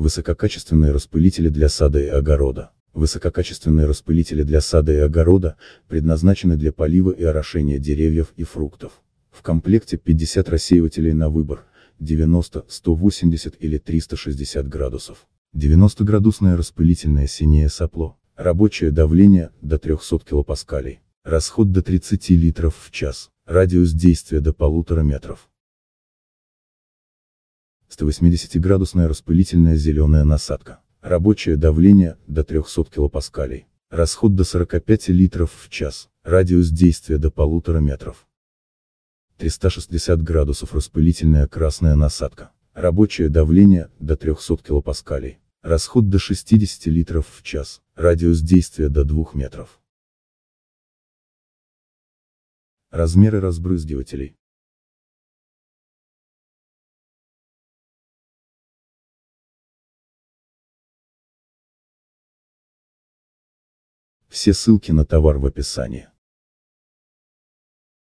Высококачественные распылители для сада и огорода. Высококачественные распылители для сада и огорода предназначены для полива и орошения деревьев и фруктов. В комплекте 50 рассеивателей на выбор, 90, 180 или 360 градусов. 90-градусное распылительное синее сопло. Рабочее давление – до 300 килопаскалей. Расход до 30 литров в час. Радиус действия до полутора метров. 180-градусная распылительная зеленая насадка. Рабочее давление – до 300 килопаскалей. Расход до 45 литров в час. Радиус действия до полутора метров. 360 градусов распылительная красная насадка. Рабочее давление – до 300 килопаскалей. Расход до 60 литров в час. Радиус действия до 2 метров. Размеры разбрызгивателей. Все ссылки на товар в описании.